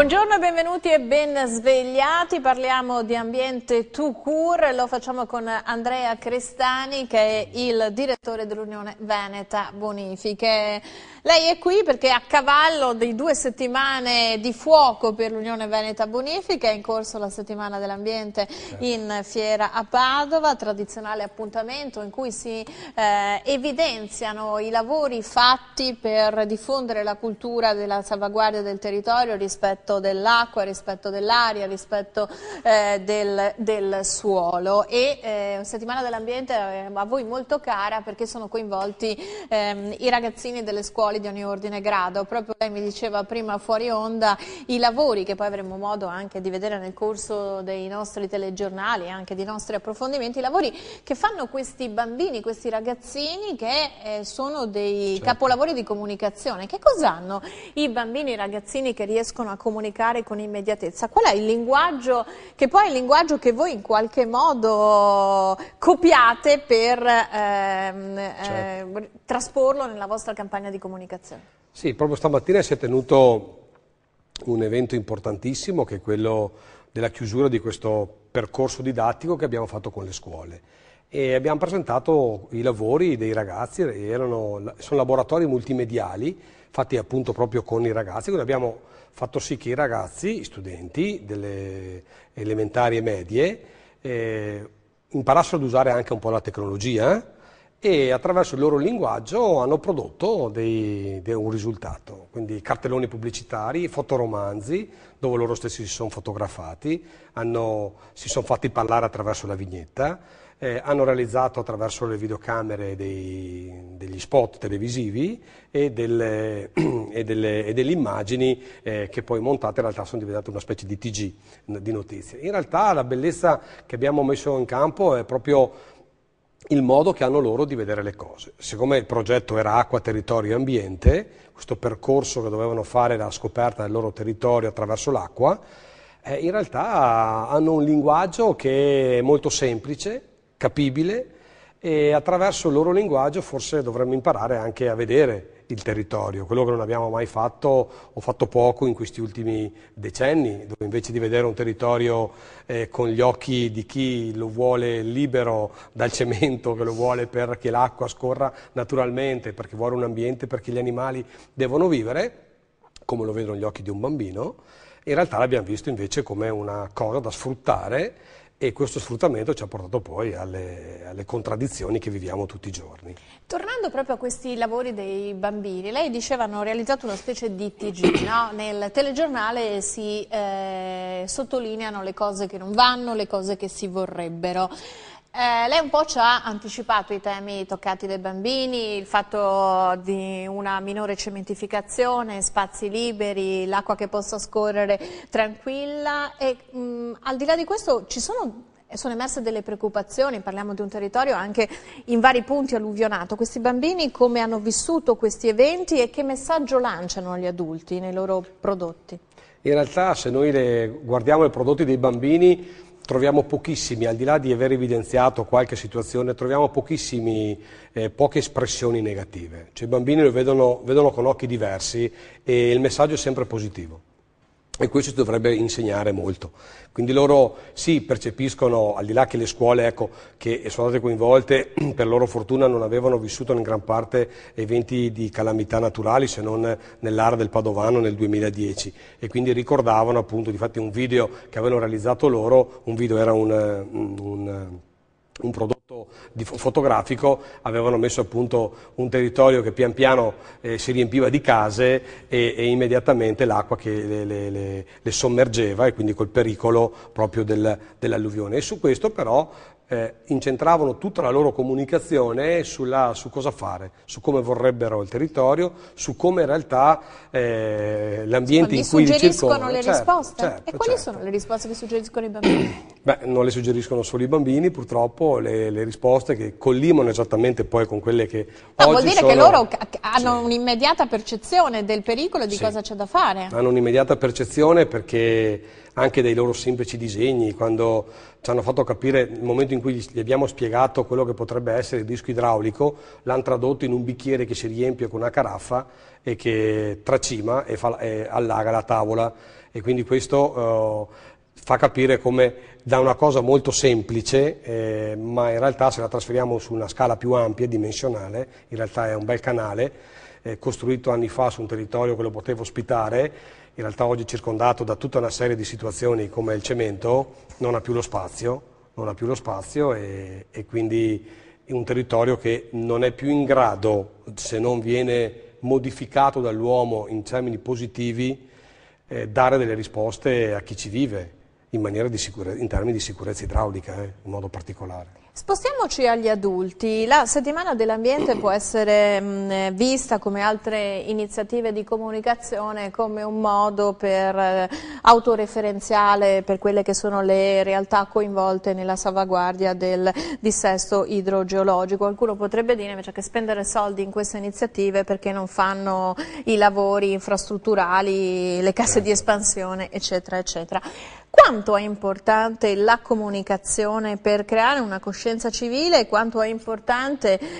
Buongiorno e benvenuti e ben svegliati, parliamo di ambiente to cure, lo facciamo con Andrea Crestani che è il direttore dell'Unione Veneta Bonifiche. Lei è qui perché a cavallo di due settimane di fuoco per l'Unione Veneta Bonifiche è in corso la settimana dell'ambiente certo. in Fiera a Padova, tradizionale appuntamento in cui si eh, evidenziano i lavori fatti per diffondere la cultura della salvaguardia del territorio rispetto rispetto dell'acqua, rispetto dell'aria, rispetto eh, del, del, suolo e eh, settimana dell'ambiente eh, a voi molto cara perché sono coinvolti ehm, i ragazzini delle scuole di ogni ordine e grado, proprio lei mi diceva prima fuori onda i lavori che poi avremo modo anche di vedere nel corso dei nostri telegiornali e anche dei nostri approfondimenti, i lavori che fanno questi bambini, questi ragazzini che eh, sono dei certo. capolavori di comunicazione, che cosa hanno i bambini i ragazzini che riescono a comunicare comunicare con immediatezza. Qual è il linguaggio, che poi è il linguaggio che voi in qualche modo copiate per ehm, certo. eh, trasporlo nella vostra campagna di comunicazione? Sì, proprio stamattina si è tenuto un evento importantissimo che è quello della chiusura di questo percorso didattico che abbiamo fatto con le scuole e abbiamo presentato i lavori dei ragazzi, erano, sono laboratori multimediali fatti appunto proprio con i ragazzi, quindi abbiamo fatto sì che i ragazzi, i studenti delle elementari e medie, eh, imparassero ad usare anche un po' la tecnologia eh, e attraverso il loro linguaggio hanno prodotto dei, de un risultato, quindi cartelloni pubblicitari, fotoromanzi dove loro stessi si sono fotografati, hanno, si sono fatti parlare attraverso la vignetta eh, hanno realizzato attraverso le videocamere dei, degli spot televisivi e delle, e delle, e delle immagini eh, che poi montate in realtà sono diventate una specie di TG di notizie. In realtà la bellezza che abbiamo messo in campo è proprio il modo che hanno loro di vedere le cose. Siccome il progetto era acqua, territorio e ambiente, questo percorso che dovevano fare la scoperta del loro territorio attraverso l'acqua, eh, in realtà hanno un linguaggio che è molto semplice, capibile e attraverso il loro linguaggio forse dovremmo imparare anche a vedere il territorio, quello che non abbiamo mai fatto o fatto poco in questi ultimi decenni, dove invece di vedere un territorio eh, con gli occhi di chi lo vuole libero dal cemento, che lo vuole perché l'acqua scorra naturalmente, perché vuole un ambiente, perché gli animali devono vivere, come lo vedono gli occhi di un bambino, in realtà l'abbiamo visto invece come una cosa da sfruttare e questo sfruttamento ci ha portato poi alle, alle, contraddizioni che viviamo tutti i giorni. Tornando proprio a questi lavori dei bambini, lei diceva hanno realizzato una specie di TG, no? nel telegiornale si eh, sottolineano le cose che non vanno, le cose che si vorrebbero. Eh, lei un po' ci ha anticipato i temi toccati dai bambini, il fatto di una minore cementificazione, spazi liberi, l'acqua che possa scorrere tranquilla e mh, mm, al di là di questo ci sono, sono emerse delle preoccupazioni, parliamo di un territorio anche in vari punti alluvionato, questi bambini come hanno vissuto questi eventi e che messaggio lanciano agli adulti nei loro prodotti? In realtà se noi guardiamo i prodotti dei bambini troviamo pochissimi, al di là di aver evidenziato qualche situazione, troviamo eh, poche espressioni negative. Cioè, I bambini lo vedono, vedono con occhi diversi e il messaggio è sempre positivo. E questo ci dovrebbe insegnare molto. Quindi loro sì, percepiscono, al di là che le scuole ecco, che sono state coinvolte, per loro fortuna non avevano vissuto in gran parte eventi di calamità naturali se non nell'area del Padovano nel 2010 e quindi ricordavano appunto, difatti un video che avevano realizzato loro, un video era un, eh, un, eh, un prodotto fotografico avevano messo a punto un territorio che pian piano eh, si riempiva di case e, e immediatamente l'acqua che le, le, le, le, sommergeva e quindi col pericolo proprio del, dell'alluvione. E su questo però eh, incentravano tutta la loro comunicazione sulla, su cosa fare, su come vorrebbero il territorio, su come in realtà eh, l'ambiente in cui li circondano. suggeriscono le certo, risposte? Certo, e certo. quali sono le risposte che suggeriscono i bambini? Beh, non le suggeriscono solo i bambini, purtroppo le, le risposte che collimano esattamente poi con quelle che Ma oggi vuol dire sono... che loro hanno sì. un'immediata percezione del pericolo e di sì. cosa c'è da fare. Hanno un'immediata percezione perché anche dei loro semplici disegni, quando ci hanno fatto capire, nel momento in cui gli abbiamo spiegato quello che potrebbe essere il disco idraulico, l'hanno tradotto in un bicchiere che si riempie con una caraffa e che tracima e, fa, e allaga la tavola. E quindi questo eh, fa capire come da una cosa molto semplice, eh, ma in realtà se la trasferiamo su una scala più ampia, e dimensionale, in realtà è un bel canale, eh, costruito anni fa su un territorio che lo poteva ospitare, in realtà oggi circondato da tutta una serie di situazioni come il cemento, non ha più lo spazio, più lo spazio e, e quindi è un territorio che non è più in grado, se non viene modificato dall'uomo in termini positivi, eh, dare delle risposte a chi ci vive in, di sicure, in termini di sicurezza idraulica eh, in modo particolare. Spostiamoci agli adulti. La settimana dell'ambiente può essere mh, mm, vista come altre iniziative di comunicazione come un modo per eh, autoreferenziale per quelle che sono le realtà coinvolte nella salvaguardia del dissesto idrogeologico. Qualcuno potrebbe dire invece che spendere soldi in queste iniziative perché non fanno i lavori infrastrutturali, le casse di espansione, eccetera, eccetera. Quanto è importante la comunicazione per creare una coscienza coscienza civile e quanto,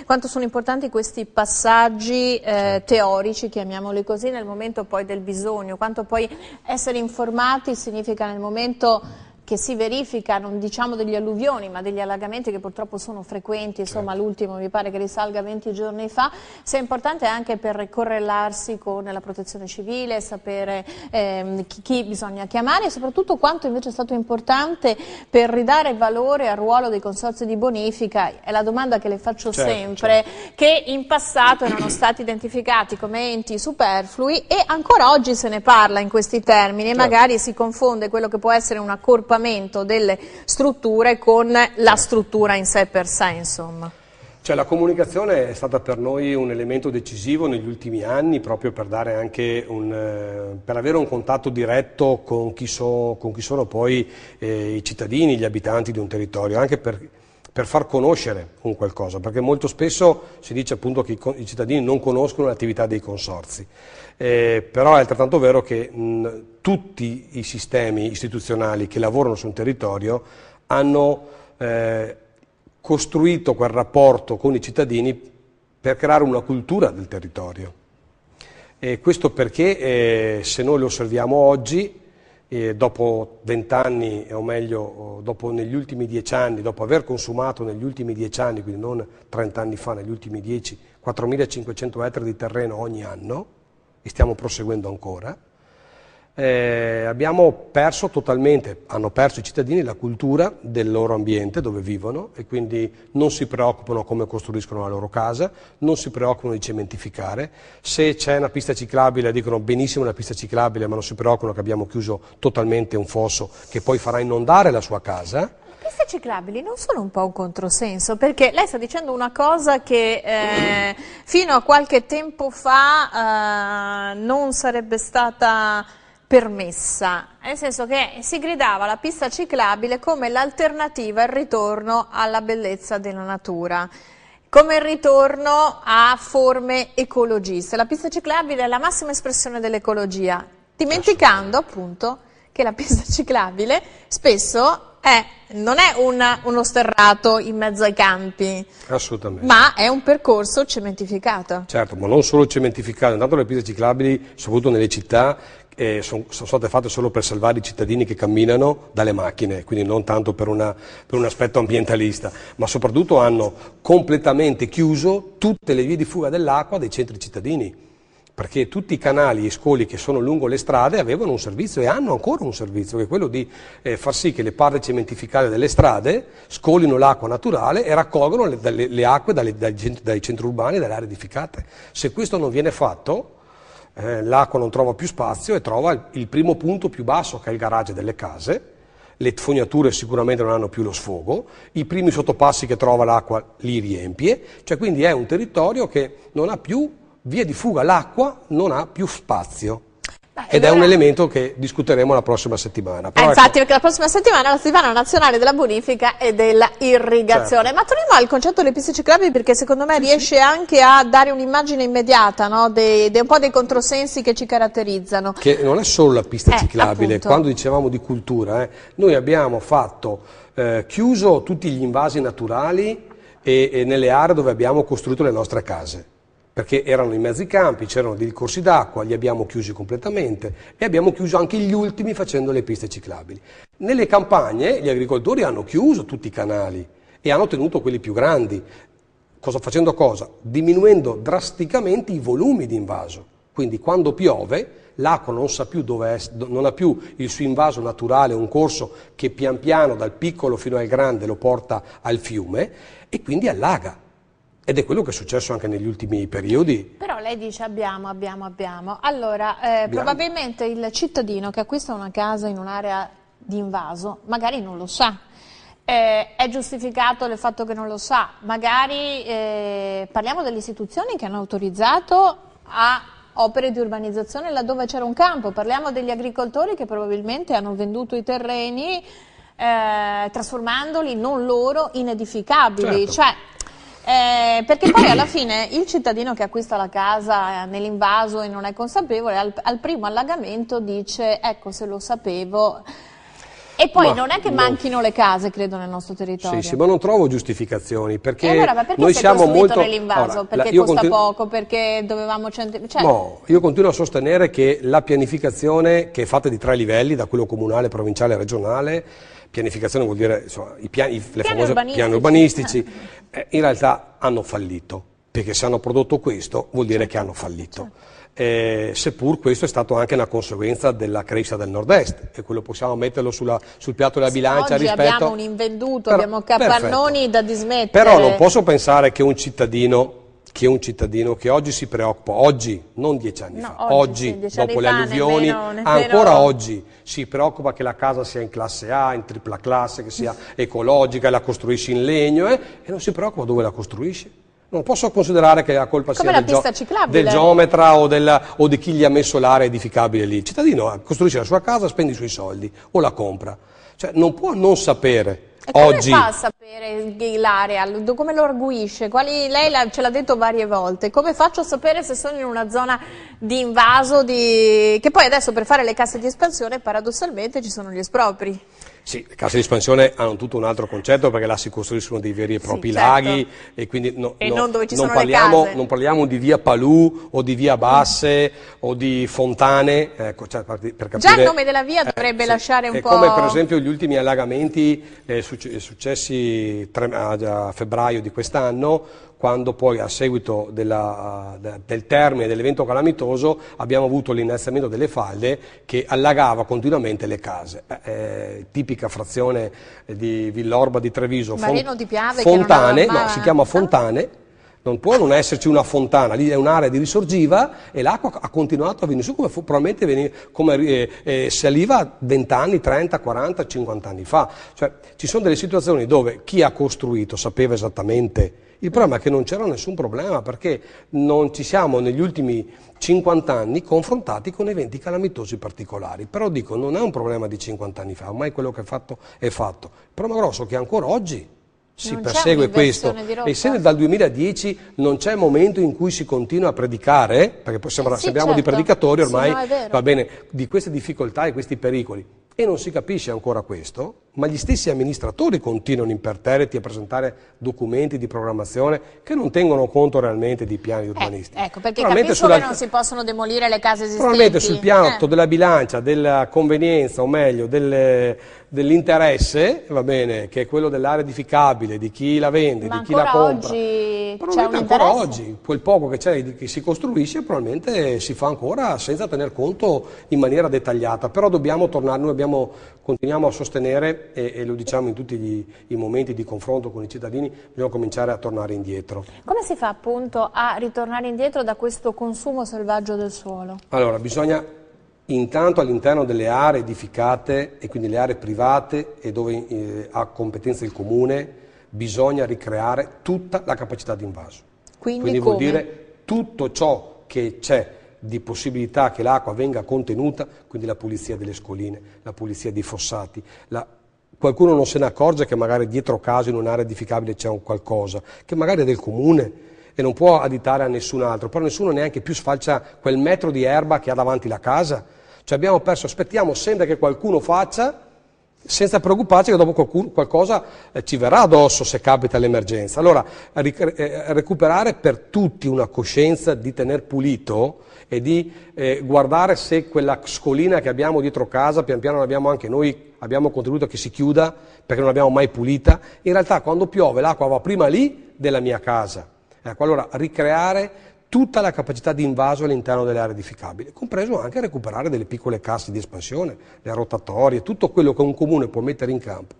quanto, sono importanti questi passaggi eh, certo. teorici, chiamiamoli così, nel momento poi del bisogno, quanto poi essere informati significa nel momento che si verifica, non diciamo degli alluvioni, ma degli allagamenti che purtroppo sono frequenti, insomma certo. l'ultimo mi pare che risalga 20 giorni fa, sia importante anche per correlarsi con la protezione civile, sapere eh, chi, bisogna chiamare e soprattutto quanto invece è stato importante per ridare valore al ruolo dei consorzi di bonifica, è la domanda che le faccio certo, sempre, certo. che in passato erano stati identificati come enti superflui e ancora oggi se ne parla in questi termini e certo. magari si confonde quello che può essere un accorpamento collegamento delle strutture con la struttura in sé per sé, insomma. Cioè, la comunicazione è stata per noi un elemento decisivo negli ultimi anni proprio per, un, eh, per avere un contatto diretto con chi, so, con chi sono poi eh, i cittadini, gli abitanti di un territorio, anche per, per, far conoscere un qualcosa, perché molto spesso si dice appunto che i, i cittadini non conoscono l'attività dei consorzi eh, però è altrettanto vero che mh, tutti i sistemi istituzionali che lavorano su un territorio hanno eh, costruito quel rapporto con i cittadini per creare una cultura del territorio. E questo perché eh, se noi lo osserviamo oggi, eh, dopo vent'anni, o meglio, dopo negli ultimi dieci anni, dopo aver consumato negli ultimi dieci anni, quindi non trent'anni fa, negli ultimi dieci, 4.500 ettari di terreno ogni anno, e stiamo proseguendo ancora. Eh, abbiamo perso totalmente, hanno perso i cittadini la cultura del loro ambiente dove vivono e quindi non si preoccupano come costruiscono la loro casa, non si preoccupano di cementificare. Se c'è una pista ciclabile dicono benissimo una pista ciclabile ma non si preoccupano che abbiamo chiuso totalmente un fosso che poi farà inondare la sua casa. Le piste ciclabili non sono un po' un controsenso perché lei sta dicendo una cosa che eh, fino a qualche tempo fa eh, non sarebbe stata permessa, nel senso che si gridava la pista ciclabile come l'alternativa al ritorno alla bellezza della natura come il ritorno a forme ecologiste. La pista ciclabile è la massima espressione dell'ecologia, dimenticando appunto che la pista ciclabile spesso è, eh, non è una, uno sterrato in mezzo ai campi, Assolutamente. ma è un percorso cementificato. Certo, ma non solo cementificato, intanto le piste ciclabili, soprattutto nelle città, eh, sono, sono state fatte solo per salvare i cittadini che camminano dalle macchine, quindi non tanto per, una, per, un aspetto ambientalista, ma soprattutto hanno completamente chiuso tutte le vie di fuga dell'acqua dei centri cittadini perché tutti i canali e i scoli che sono lungo le strade avevano un servizio e hanno ancora un servizio, che è quello di eh, far sì che le parti cementificate delle strade scolino l'acqua naturale e raccolgono le, le, le acque dalle, dai, dai, centri urbani e dalle aree edificate. Se questo non viene fatto, eh, l'acqua non trova più spazio e trova il, il primo punto più basso, che è il garage delle case, le fognature sicuramente non hanno più lo sfogo, i primi sottopassi che trova l'acqua li riempie, cioè quindi è un territorio che non ha più via di fuga, l'acqua non ha più spazio. Ed è un elemento che discuteremo la prossima settimana. Però ah, infatti, ecco... perché la prossima settimana è la settimana nazionale della bonifica e dell'irrigazione. Certo. Ma torniamo al concetto delle piste ciclabili perché secondo me sì, riesce sì. anche a dare un'immagine immediata no? dei, dei, un po' dei controsensi che ci caratterizzano. Che non è solo la pista eh, ciclabile, appunto. quando dicevamo di cultura, eh, noi abbiamo fatto eh, chiuso tutti gli invasi naturali e, e nelle aree dove abbiamo costruito le nostre case perché erano i mezzi campi, c'erano dei corsi d'acqua, li abbiamo chiusi completamente e abbiamo chiuso anche gli ultimi facendo le piste ciclabili. Nelle campagne gli agricoltori hanno chiuso tutti i canali e hanno tenuto quelli più grandi, cosa, facendo cosa? Diminuendo drasticamente i volumi di invaso, quindi quando piove l'acqua non, non ha più il suo invaso naturale, un corso che pian piano dal piccolo fino al grande lo porta al fiume e quindi allaga ed è quello che è successo anche negli ultimi periodi. Però lei dice abbiamo, abbiamo, abbiamo. Allora, eh, abbiamo. probabilmente il cittadino che acquista una casa in un'area di invaso magari non lo sa. Eh, è giustificato il fatto che non lo sa. Magari eh, parliamo delle istituzioni che hanno autorizzato a opere di urbanizzazione laddove c'era un campo. Parliamo degli agricoltori che probabilmente hanno venduto i terreni eh, trasformandoli non loro in edificabili. Certo. Cioè, eh, perché poi alla fine il cittadino che acquista la casa eh, nell'invaso e non è consapevole, al, al primo allagamento dice ecco se lo sapevo e poi ma non è che manchino non... le case, credo, nel nostro territorio. Sì, sì, ma non trovo giustificazioni, perché, allora, perché noi siamo molto... nell'invaso? Allora, perché costa continu... poco? Perché dovevamo... Cent... Cioè... No, io continuo a sostenere che la pianificazione, che è fatta di tre livelli, da quello comunale, provinciale e regionale, pianificazione vuol dire insomma, i piani, le piani famose urbanistici. piani urbanistici, eh, in realtà hanno fallito, perché se hanno prodotto questo vuol dire che hanno fallito. Certo. Eh, seppur questo è stato anche una conseguenza della crescita del nord-est e quello possiamo metterlo sulla, sul piatto della bilancia sì, rispetto... abbiamo un invenduto, però, abbiamo capannoni perfetto. da dismettere. Però non posso pensare che un cittadino che un cittadino che oggi si preoccupa, oggi, non dieci anni no, fa, oggi, oggi dopo le alluvioni, nemmeno, nemmeno. ancora oggi si preoccupa che la casa sia in classe A, in tripla classe, che sia ecologica, e la costruisci in legno eh, e non si preoccupa dove la costruisce. Non posso considerare che la colpa Come sia la del, geo del, geometra o, del, o, di chi gli ha messo l'area edificabile lì. Il cittadino eh, costruisce la sua casa, spende i suoi soldi o la compra. Cioè non può non sapere e come oggi... fa a sapere l'area? Come lo arguisce? Quali... lei ce l'ha detto varie volte. Come faccio a sapere se sono in una zona di invaso? Di... Che poi adesso per fare le casse di espansione paradossalmente ci sono gli espropri. Sì, le case di espansione hanno tutto un altro concetto perché là si costruiscono dei veri e propri sì, certo. laghi e quindi no, e no, non, dove ci non, sono parliamo, non parliamo di via Palù o di via Basse mm. o di Fontane, ecco, cioè per, per capire, Già il nome della via eh, dovrebbe eh, lasciare un è po'... come per esempio gli ultimi allagamenti eh, successi tre, a, a febbraio di quest'anno quando poi a seguito della, del termine dell'evento calamitoso abbiamo avuto l'innalzamento delle falde che allagava continuamente le case. Eh, eh tipica frazione eh, di Villorba di Treviso, Fon Piave, Fontane, no, si chiama Fontane, non può non esserci una fontana, lì è un'area di risorgiva e l'acqua ha continuato a venire su come probabilmente veniva, come, eh, eh, saliva 20 anni, 30, 40, 50 anni fa. Cioè, ci sono delle situazioni dove chi ha costruito sapeva esattamente il problema è che non c'era nessun problema perché non ci siamo negli ultimi 50 anni confrontati con eventi calamitosi particolari. Però dico, non è un problema di 50 anni fa, ormai quello che è fatto è fatto. Il problema grosso è che ancora oggi si non persegue questo. E se dal 2010 non c'è momento in cui si continua a predicare, perché sembra, eh sì, sembriamo certo. di predicatori ormai, sì, no, va bene, di queste difficoltà e questi pericoli. E non si capisce ancora questo, ma gli stessi amministratori continuano imperterriti a presentare documenti di programmazione che non tengono conto realmente di piani eh, urbanisti. Eh, ecco, perché capisco sulla... non si possono demolire le case esistenti. Probabilmente sul piatto eh. della bilancia, della convenienza, o meglio, del, dell'interesse, va bene, che è quello dell'area edificabile, di chi la vende, ma di chi la compra. Ma Oggi probabilmente ancora oggi quel poco che, c'è, che si costruisce probabilmente si fa ancora senza tener conto in maniera dettagliata, però dobbiamo tornare, noi abbiamo, continuiamo a sostenere e, e lo diciamo in tutti gli, i momenti di confronto con i cittadini, dobbiamo cominciare a tornare indietro. Come si fa appunto a ritornare indietro da questo consumo selvaggio del suolo? Allora, bisogna intanto all'interno delle aree edificate e quindi le aree private e dove eh, ha competenza il comune, bisogna ricreare tutta la capacità di invaso. Quindi, Quindi vuol dire tutto ciò che c'è di possibilità che l'acqua venga contenuta, quindi la pulizia delle scoline, la pulizia dei fossati, la... qualcuno non se ne accorge che magari dietro casa in un'area edificabile c'è un qualcosa, che magari è del comune e non può additare a nessun altro, però nessuno neanche più sfalcia quel metro di erba che ha davanti la casa. Cioè abbiamo perso, aspettiamo sempre che qualcuno faccia senza preoccuparci che dopo qualcuno, qualcosa eh, ci verrà addosso se capita l'emergenza. Allora, ric- eh, recuperare per tutti una coscienza di tener pulito e di eh, guardare se quella scolina che abbiamo dietro casa, pian piano l'abbiamo anche noi, abbiamo contribuito a che si chiuda perché non l'abbiamo mai pulita, in realtà quando piove l'acqua va prima lì della mia casa. Ecco, allora ricreare tutta la capacità di invaso all'interno delle aree edificabili, compreso anche recuperare delle piccole casse di espansione, le rotatorie, tutto quello che un comune può mettere in campo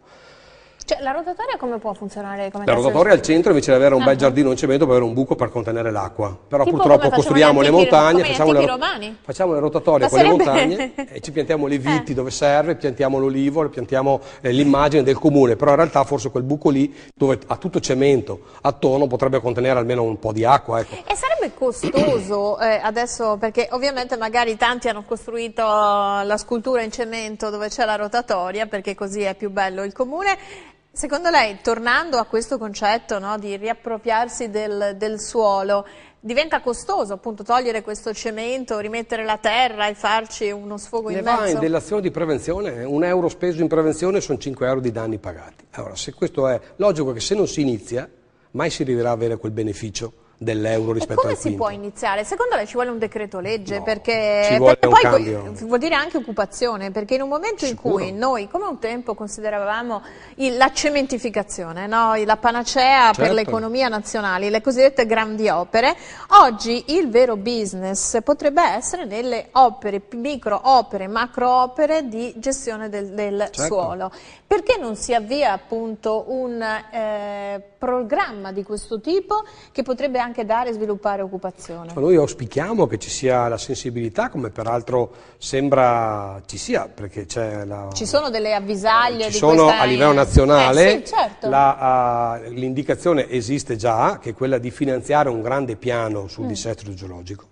cioè, la rotatoria come può funzionare? Come la rotatoria al centro invece di avere un bel ah. giardino in cemento può avere un buco per contenere l'acqua. Però tipo purtroppo costruiamo le montagne, facciamo le, facciamo le rotatorie con le montagne e ci piantiamo le viti eh. dove serve, piantiamo l'olivo, piantiamo eh, l'immagine del comune. Però in realtà forse quel buco lì dove ha tutto cemento attorno potrebbe contenere almeno un po' di acqua. Ecco. E sarebbe costoso eh, adesso perché ovviamente magari tanti hanno costruito la scultura in cemento dove c'è la rotatoria perché così è più bello il comune Secondo lei, tornando a questo concetto no, di riappropriarsi del, del, suolo, diventa costoso appunto togliere questo cemento, rimettere la terra e farci uno sfogo ne in Ne va dell'azione di prevenzione, un euro speso in prevenzione sono 5 euro di danni pagati. Allora, se questo è logico che se non si inizia, mai si arriverà a avere quel beneficio dell'euro rispetto al quinto. come si può iniziare? Secondo lei ci vuole un decreto legge? No, perché, perché poi vuol dire anche occupazione, perché in un momento Sicuro. in cui noi, come un tempo, consideravamo il, la cementificazione, no? la panacea certo. per l'economia nazionale, le cosiddette grandi opere, oggi il vero business potrebbe essere nelle opere, micro opere, macro opere di gestione del, del certo. suolo. Perché non si avvia appunto un eh, programma di questo tipo che potrebbe anche anche dare e sviluppare occupazione. noi auspichiamo che ci sia la sensibilità, come peraltro sembra ci sia, perché c'è la... Ci sono delle avvisaglie eh, ci sono questa... a livello eh, nazionale, eh, sì, certo. l'indicazione esiste già, che è quella di finanziare un grande piano sul mm. dissesto geologico.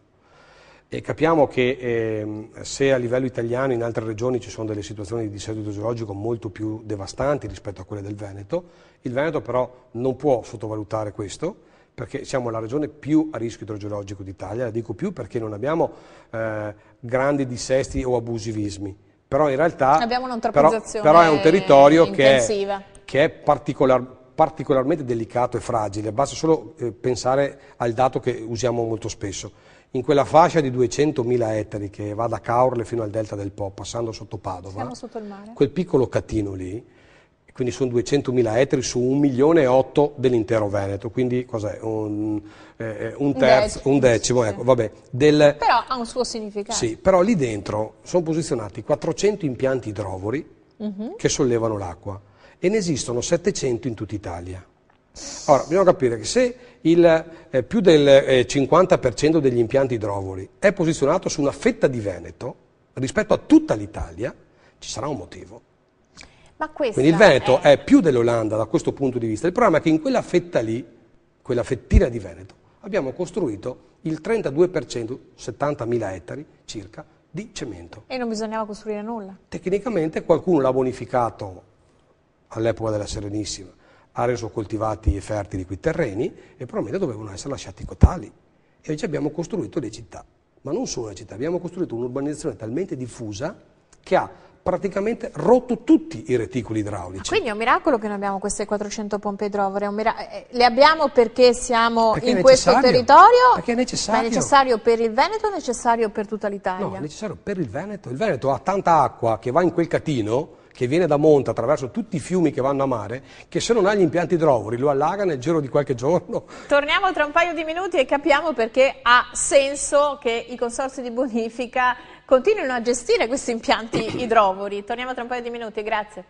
E capiamo che eh, se a livello italiano in altre regioni ci sono delle situazioni di dissesto idrogeologico molto più devastanti rispetto a quelle del Veneto, il Veneto però non può sottovalutare questo perché siamo la regione più a rischio idrogeologico d'Italia, la dico più perché non abbiamo eh, grandi dissesti o abusivismi, però in realtà abbiamo però, però è un territorio che è, che è particolar, particolarmente delicato e fragile, basta solo eh, pensare al dato che usiamo molto spesso. In quella fascia di 200.000 ettari che va da Caorle fino al delta del Po, passando sotto Padova, sotto quel piccolo catino lì, quindi sono 200.000 ettari su 1 milione e 8 dell'intero Veneto, quindi cos'è? Un, eh, eh un terzo, un decimo, ecco, vabbè. Del... Però ha un suo significato. Sì, però lì dentro sono posizionati 400 impianti idrovori uh mhm. -huh. che sollevano l'acqua e ne esistono 700 in tutta Italia. Ora, bisogna capire che se il, eh, più del eh, 50% degli impianti idrovori è posizionato su una fetta di Veneto rispetto a tutta l'Italia, ci sarà un motivo. Quindi il Veneto è... è più dell'Olanda da questo punto di vista. Il problema è che in quella fetta lì, quella fettina di Veneto, abbiamo costruito il 32%, 70.000 ettari circa, di cemento. E non bisognava costruire nulla. Tecnicamente qualcuno l'ha bonificato all'epoca della Serenissima, ha reso coltivati e fertili quei terreni e probabilmente dovevano essere lasciati cotali. E invece abbiamo costruito le città, ma non solo le città, abbiamo costruito un'urbanizzazione talmente diffusa che ha praticamente rotto tutti i reticoli idraulici. Ah, quindi è un miracolo che noi abbiamo queste 400 pompe idrovore, eh, eh, le abbiamo perché siamo perché in questo territorio, perché è necessario. è necessario per il Veneto, o è necessario per tutta l'Italia? No, è necessario per il Veneto, il Veneto ha tanta acqua che va in quel catino, che viene da monte attraverso tutti i fiumi che vanno a mare, che se non ha gli impianti idrovori lo allaga nel giro di qualche giorno. Torniamo tra un paio di minuti e capiamo perché ha senso che i consorsi di bonifica continuino a gestire questi impianti idrovori. Torniamo tra un paio di minuti, grazie.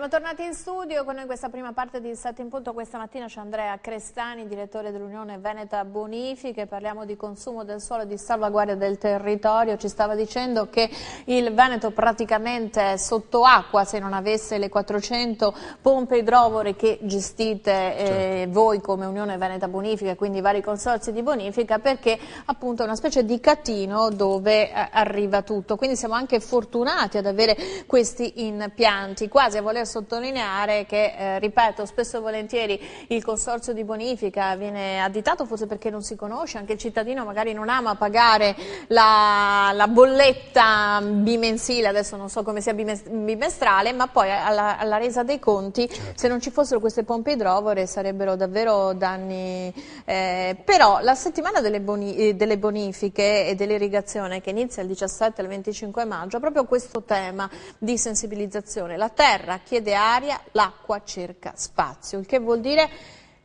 Siamo tornati in studio con noi in questa prima parte di Sette in Punto. Questa mattina c'è Andrea Crestani, direttore dell'Unione Veneta Bonifiche. Parliamo di consumo del suolo e di salvaguardia del territorio. Ci stava dicendo che il Veneto praticamente è sotto acqua se non avesse le 400 pompe idrovore che gestite eh, certo. voi come Unione Veneta Bonifica, e quindi vari consorzi di bonifica, perché appunto è una specie di catino dove eh, arriva tutto. Quindi siamo anche fortunati ad avere questi impianti, quasi a voler sottolineare che, eh, ripeto, spesso e volentieri il consorzio di bonifica viene additato forse perché non si conosce, anche il cittadino magari non ama pagare la, la bolletta bimensile, adesso non so come sia bimestrale, ma poi alla, alla resa dei conti, certo. se non ci fossero queste pompe idrovore sarebbero davvero danni. Eh, però la settimana delle, boni, eh, delle bonifiche e dell'irrigazione che inizia il 17 e il 25 maggio ha proprio questo tema di sensibilizzazione. La terra chiede aria, l'acqua cerca spazio, il che vuol dire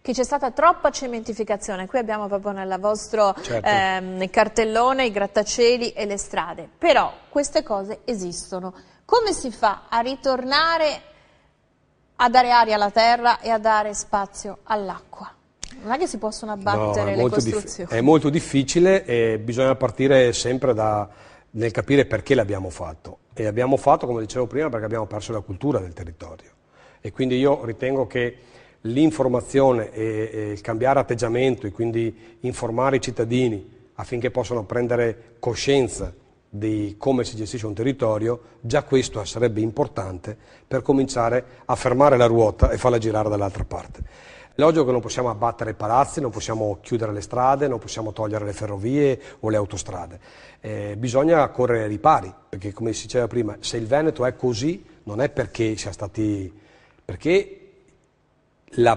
che c'è stata troppa cementificazione. Qui abbiamo proprio nel vostro certo. ehm, cartellone i grattacieli e le strade. Però queste cose esistono. Come si fa a ritornare a dare aria alla terra e a dare spazio all'acqua? Non è che si possono abbattere no, le costruzioni. È molto difficile e bisogna partire sempre da nel capire perché l'abbiamo fatto. E l'abbiamo fatto, come dicevo prima, perché abbiamo perso la cultura del territorio. E quindi io ritengo che l'informazione e, e il cambiare atteggiamento e quindi informare i cittadini affinché possano prendere coscienza di come si gestisce un territorio, già questo sarebbe importante per cominciare a fermare la ruota e farla girare dall'altra parte. L'oggi che non possiamo abbattere i palazzi, non possiamo chiudere le strade, non possiamo togliere le ferrovie o le autostrade. Eh, bisogna correre ai ripari, perché come si diceva prima, se il Veneto è così non è perché sia stati... Perché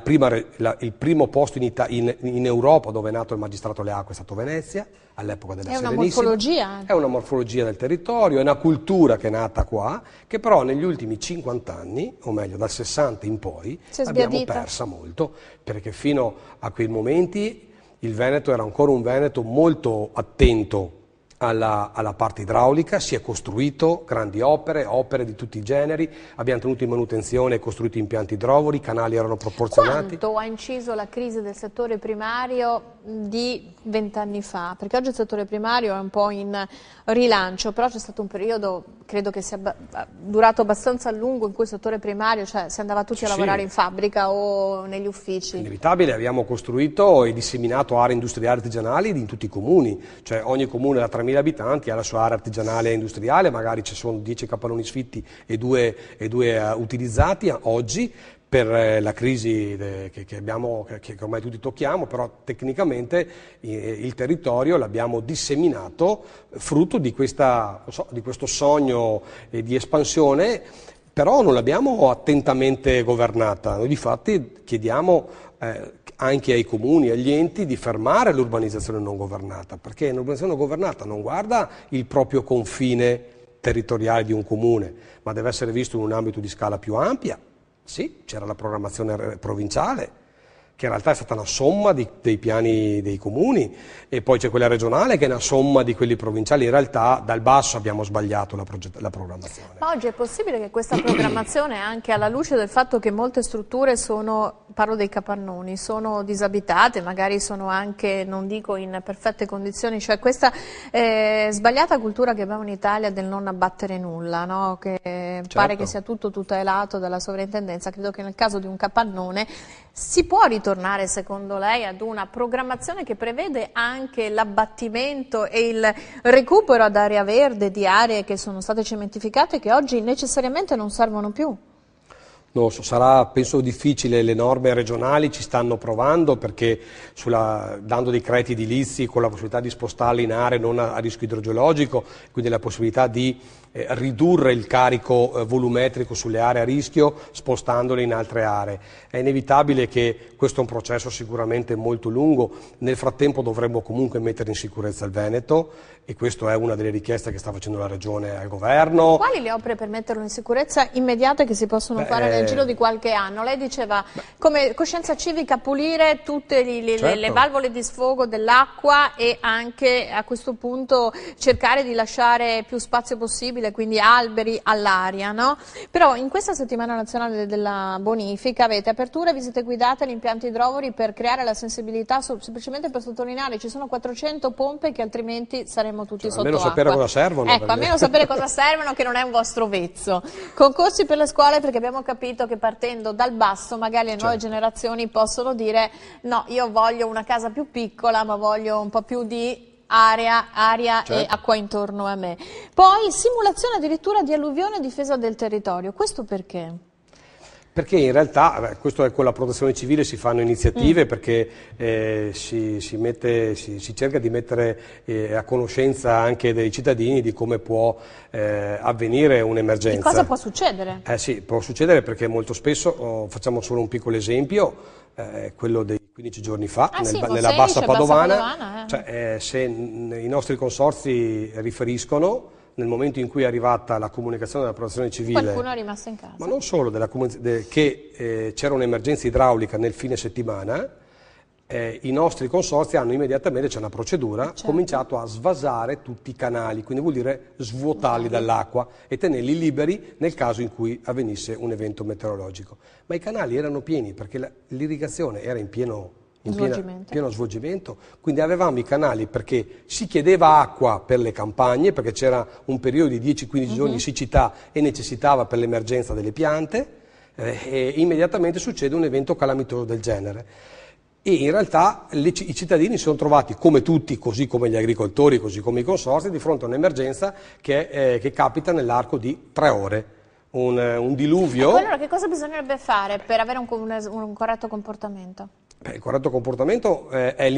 prima, la, il primo posto in, Ita- in, in, Europa dove è nato il magistrato Le Acque è stato Venezia, all'epoca della Serenissima. È una morfologia. È una morfologia del territorio, è una cultura che è nata qua, che però negli ultimi 50 anni, o meglio dal 60 in poi, abbiamo persa molto, perché fino a quei momenti il Veneto era ancora un Veneto molto attento alla, alla, parte idraulica, si è costruito grandi opere, opere di tutti i generi, abbiamo tenuto in manutenzione e costruito impianti idrovori, i canali erano proporzionati. Quanto ha inciso la crisi del settore primario di vent'anni fa, perché oggi il settore primario è un po' in rilancio, però c'è stato un periodo, credo che sia durato abbastanza a lungo, in cui il settore primario, cioè si andava tutti sì, a lavorare in fabbrica o negli uffici. Inevitabile, abbiamo costruito e disseminato aree industriali artigianali in tutti i comuni, cioè ogni comune da 3.000 abitanti ha la sua area artigianale e industriale, magari ci sono 10 capalloni sfitti e due, e due eh, utilizzati oggi, per eh, la crisi che, abbiamo, che ormai tutti tocchiamo, però tecnicamente eh, il territorio l'abbiamo disseminato frutto di, questa, di questo sogno eh, di espansione, però non l'abbiamo attentamente governata. Noi di fatti chiediamo anche ai comuni, agli enti, di fermare l'urbanizzazione non governata, perché l'urbanizzazione non governata non guarda il proprio confine territoriale di un comune, ma deve essere visto in un ambito di scala più ampia sì, c'era la programmazione provinciale, che in realtà è stata una somma di, dei piani dei comuni e poi c'è quella regionale che è una somma di quelli provinciali. In realtà dal basso abbiamo sbagliato la, la programmazione. Ma oggi è possibile che questa programmazione, anche alla luce del fatto che molte strutture sono, parlo dei capannoni, sono disabitate, magari sono anche, non dico in perfette condizioni, cioè questa eh, sbagliata cultura che abbiamo in Italia del non abbattere nulla, no? che certo. pare che sia tutto tutelato dalla sovrintendenza, credo che nel caso di un capannone si può ritornare tornare secondo lei ad una programmazione che prevede anche l'abbattimento e il recupero ad area verde di aree che sono state cementificate e che oggi necessariamente non servono più? No, sarà penso difficile, le norme regionali ci stanno provando perché sulla, dando dei crediti edilizi con la possibilità di spostarli in aree non a, a rischio idrogeologico, quindi la possibilità di eh, ridurre il carico eh, volumetrico sulle aree a rischio spostandole in altre aree. È inevitabile che questo è un processo sicuramente molto lungo, nel frattempo dovremmo comunque mettere in sicurezza il Veneto e questa è una delle richieste che sta facendo la Regione al Governo. Quali le opere per metterlo in sicurezza immediate che si possono Beh, fare nel eh, giro di qualche anno? Lei diceva come coscienza civica pulire tutte le, le, certo. le valvole di sfogo dell'acqua e anche a questo punto cercare di lasciare più spazio possibile mobile, quindi alberi all'aria, no? Però in questa settimana nazionale della bonifica avete aperture, visite guidate agli impianti idrovori per creare la sensibilità, semplicemente per sottolineare ci sono 400 pompe che altrimenti saremmo tutti cioè, sotto almeno acqua. sapere cosa servono. Ecco, almeno sapere cosa servono che non è un vostro vezzo. Concorsi per le scuole perché abbiamo capito che partendo dal basso magari le certo. nuove generazioni possono dire no, io voglio una casa più piccola ma voglio un po' più di aria, aria certo. e acqua intorno a me. Poi simulazione addirittura di alluvione e difesa del territorio. Questo perché? Perché in realtà, questo è con la protezione civile, si fanno iniziative mm. perché eh, si, si, mette, si, si, cerca di mettere eh, a conoscenza anche dei cittadini di come può eh, avvenire un'emergenza. Di cosa può succedere? Eh sì, può succedere perché molto spesso, oh, facciamo solo un piccolo esempio, eh, quello dei 15 giorni fa ah, nel, sì, nella bassa padovana, bassa padovana eh. cioè, eh, se i nostri consorzi riferiscono nel momento in cui è arrivata la comunicazione della protezione civile qualcuno è rimasto in casa ma non solo della, de, che eh, c'era un'emergenza idraulica nel fine settimana eh, i nostri consorzi hanno immediatamente, c'è una procedura, certo. cominciato a svasare tutti i canali, quindi vuol dire svuotarli dall'acqua e tenerli liberi nel caso in cui avvenisse un evento meteorologico. Ma i canali erano pieni perché l'irrigazione era in pieno, in svolgimento. Piena, pieno svolgimento, quindi avevamo i canali perché si chiedeva acqua per le campagne, perché c'era un periodo di 10-15 mhm. giorni di siccità e necessitava per l'emergenza delle piante, eh, e immediatamente succede un evento calamitoso del genere e in realtà le, i cittadini si sono trovati, come tutti, così come gli agricoltori, così come i consorsi, di fronte a un'emergenza che, eh, che capita nell'arco di tre ore. Un, eh, un diluvio. E ecco, allora che cosa bisognerebbe fare per avere un, un, un corretto comportamento? Il corretto comportamento eh, è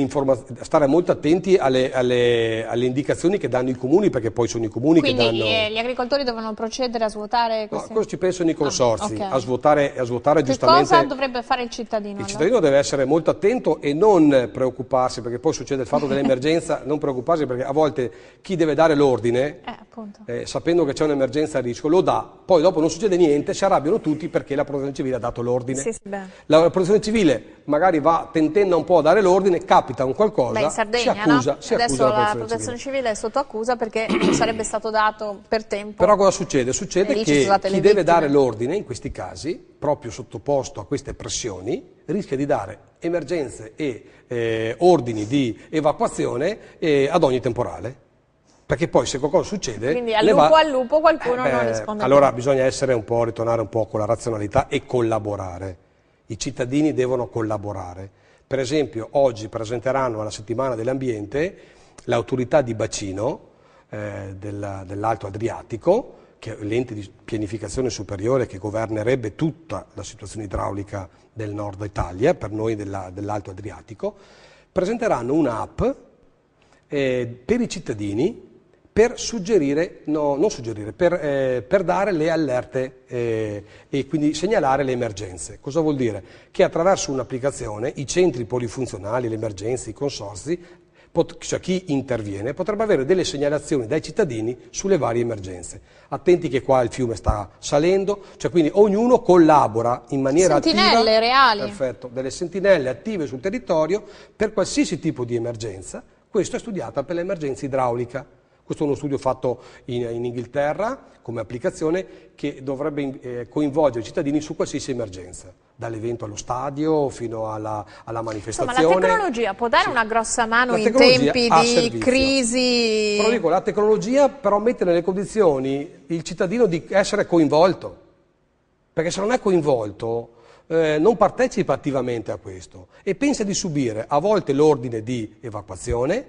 stare molto attenti alle, alle, alle, indicazioni che danno i comuni, perché poi sono i comuni Quindi che danno... Quindi eh, gli agricoltori devono procedere a svuotare questi... No, questo ci pensano i ah, consorzi, ah, okay. a svuotare, a svuotare giustamente... Che cosa dovrebbe fare il cittadino? Il allora? cittadino deve essere molto attento e non preoccuparsi, perché poi succede il fatto dell'emergenza, non preoccuparsi perché a volte chi deve dare l'ordine, eh, eh, sapendo che c'è un'emergenza a rischio, lo dà, poi dopo non succede niente, si arrabbiano tutti perché la protezione civile ha dato l'ordine. Sì, sì, la protezione civile magari va va, tentenna un po' a dare l'ordine, capita un qualcosa, Beh, in Sardegna, si accusa, no? si Adesso accusa la, la protezione civile. civile. è sotto accusa perché non sarebbe stato dato per tempo. Però cosa succede? Succede eh, che chi vittime. deve dare l'ordine in questi casi, proprio sottoposto a queste pressioni, rischia di dare emergenze e eh, ordini di evacuazione eh, ad ogni temporale perché poi se qualcosa succede... Quindi al lupo va... al lupo qualcuno eh, non risponde. Allora più. bisogna essere un po', ritornare un po' con la razionalità e collaborare i cittadini devono collaborare. Per esempio oggi presenteranno alla settimana dell'ambiente l'autorità di bacino eh, dell'Alto Adriatico, che è l'ente di pianificazione superiore che governerebbe tutta la situazione idraulica del nord Italia, per noi della, dell'Alto Adriatico, presenteranno un'app eh, per i cittadini per suggerire, no, non suggerire, per, eh, per, dare le allerte eh, e quindi segnalare le emergenze. Cosa vuol dire? Che attraverso un'applicazione i centri polifunzionali, le emergenze, i consorzi, cioè chi interviene potrebbe avere delle segnalazioni dai cittadini sulle varie emergenze. Attenti che qua il fiume sta salendo, cioè quindi ognuno collabora in maniera sentinelle attiva. Sentinelle reali. Perfetto, delle sentinelle attive sul territorio per qualsiasi tipo di emergenza. Questo è studiato per l'emergenza idraulica questo è uno studio fatto in, in Inghilterra come applicazione che dovrebbe eh, coinvolgere i cittadini su qualsiasi emergenza, dall'evento allo stadio fino alla, alla manifestazione. Insomma, la tecnologia può dare sì. una grossa mano in tempi di servizio. crisi? Però dico, la tecnologia però mette nelle condizioni il cittadino di essere coinvolto, perché se non è coinvolto... Eh, non partecipa attivamente a questo e pensa di subire a volte l'ordine di evacuazione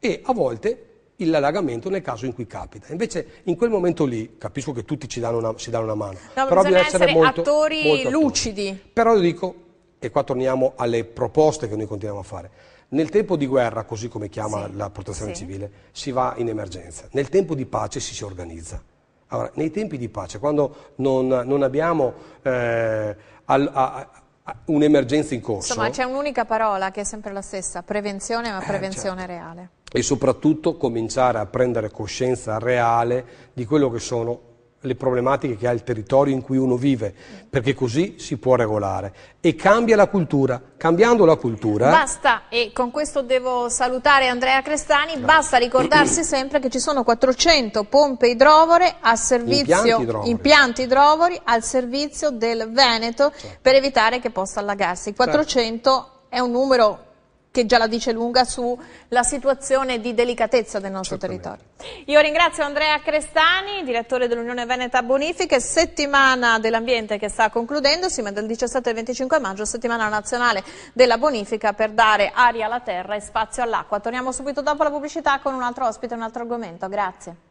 e a volte l'allagamento nel caso in cui capita. Invece in quel momento lì, capisco che tutti ci danno una, ci danno una mano, no, però bisogna essere, essere molto, attori molto lucidi. Attori. Però io dico, e qua torniamo alle proposte che noi continuiamo a fare, nel tempo di guerra, così come chiama sì. la protezione sì. civile, si va in emergenza, nel tempo di pace si si organizza. Allora, nei tempi di pace, quando non, non abbiamo eh, al, a, a, un'emergenza in corso... Insomma, c'è un'unica parola che è sempre la stessa, prevenzione, ma eh, prevenzione eh, certo. reale e soprattutto cominciare a prendere coscienza reale di quello che sono le problematiche che ha il territorio in cui uno vive, perché così si può regolare. E cambia la cultura, cambiando la cultura... Basta, e con questo devo salutare Andrea Crestani, Grazie. basta ricordarsi sempre che ci sono 400 pompe idrovore a servizio, impianti, impianti idrovori al servizio del Veneto certo. per evitare che possa allagarsi. 400 certo. è un numero che già la dice lunga sulla situazione di delicatezza del nostro Certamente. territorio. Io ringrazio Andrea Crestani, direttore dell'Unione Veneta Bonifiche, settimana dell'ambiente che sta concludendosi, ma dal 17 al 25 maggio settimana nazionale della bonifica per dare aria alla terra e spazio all'acqua. Torniamo subito dopo la pubblicità con un altro ospite e un altro argomento. Grazie.